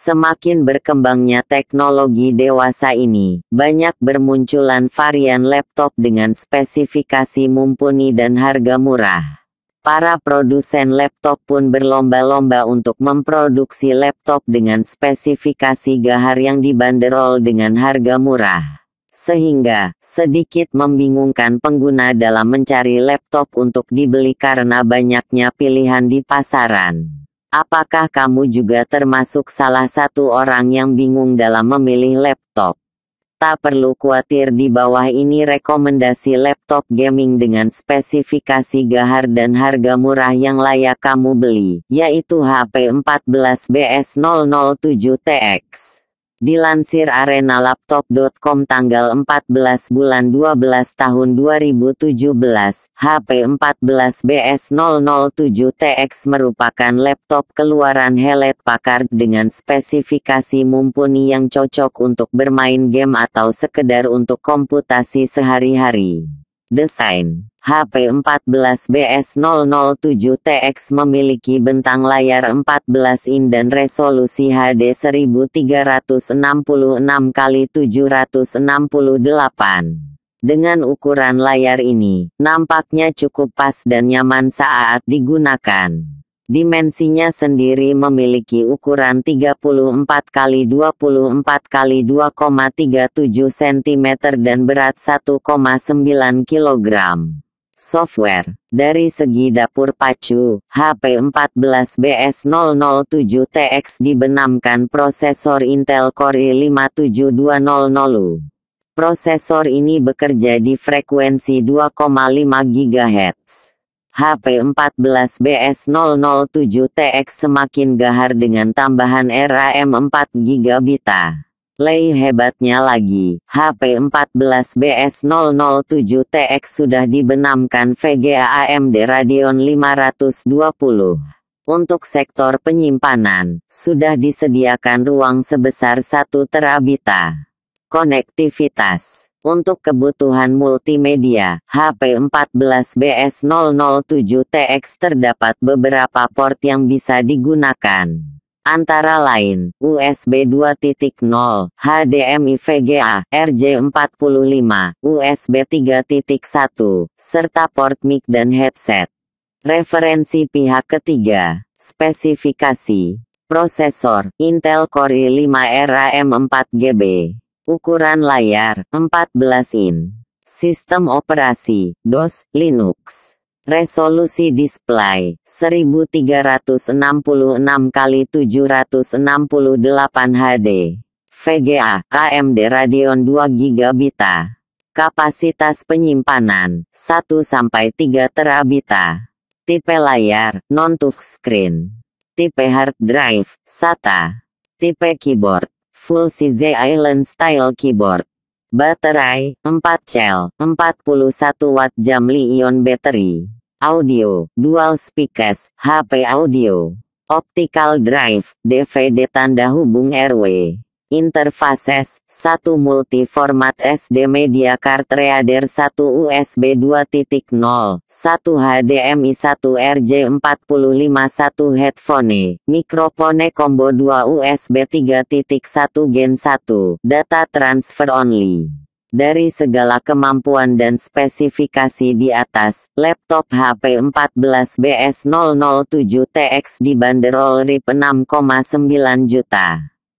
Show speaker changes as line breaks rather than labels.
Semakin berkembangnya teknologi dewasa ini, banyak bermunculan varian laptop dengan spesifikasi mumpuni dan harga murah. Para produsen laptop pun berlomba-lomba untuk memproduksi laptop dengan spesifikasi gahar yang dibanderol dengan harga murah. Sehingga, sedikit membingungkan pengguna dalam mencari laptop untuk dibeli karena banyaknya pilihan di pasaran. Apakah kamu juga termasuk salah satu orang yang bingung dalam memilih laptop? Tak perlu khawatir di bawah ini rekomendasi laptop gaming dengan spesifikasi gahar dan harga murah yang layak kamu beli, yaitu HP 14BS007TX. Dilansir arenalaptop.com tanggal 14 bulan 12 tahun 2017, HP 14BS007TX merupakan laptop keluaran Helet Pakar dengan spesifikasi mumpuni yang cocok untuk bermain game atau sekedar untuk komputasi sehari-hari. Desain HP 14BS007TX memiliki bentang layar 14 in dan resolusi HD 1366 x 768. Dengan ukuran layar ini, nampaknya cukup pas dan nyaman saat digunakan dimensinya sendiri memiliki ukuran 34 kali 24 kali 2,37 cm dan berat 1,9 kg. Software dari segi dapur pacu, HP 14BS007TX dibenamkan prosesor Intel Core i5-7200U. Prosesor ini bekerja di frekuensi 2,5 GHz. HP 14BS007TX semakin gahar dengan tambahan RAM 4 GB. Lei hebatnya lagi, HP 14BS007TX sudah dibenamkan VGA AMD Radeon 520. Untuk sektor penyimpanan, sudah disediakan ruang sebesar 1 terabita. Konektivitas untuk kebutuhan multimedia, HP 14BS007TX terdapat beberapa port yang bisa digunakan. Antara lain, USB 2.0, HDMI VGA, RJ45, USB 3.1, serta port mic dan headset. Referensi pihak ketiga, spesifikasi, prosesor, Intel Core i5 RAM 4 gb Ukuran layar 14 in. Sistem operasi DOS Linux. Resolusi display 1366 x 768 HD. VGA AMD Radeon 2 GB. Kapasitas penyimpanan 1 sampai 3 terabita. Tipe layar non touch Tipe hard drive SATA. Tipe keyboard Full Size Island Style Keyboard. Baterai, 4 cell, 41 watt jam li-ion battery. Audio, dual speakers, HP audio. Optical drive, DVD tanda hubung RW. Interfaces, 1 multiformat SD Media Card Reader 1 USB 2.0, 1 HDMI 1 RJ45 1 headphone, mikrofone combo 2 USB 3.1 Gen 1, data transfer only. Dari segala kemampuan dan spesifikasi di atas, laptop HP 14BS007TX dibanderol RIP 6,9 juta.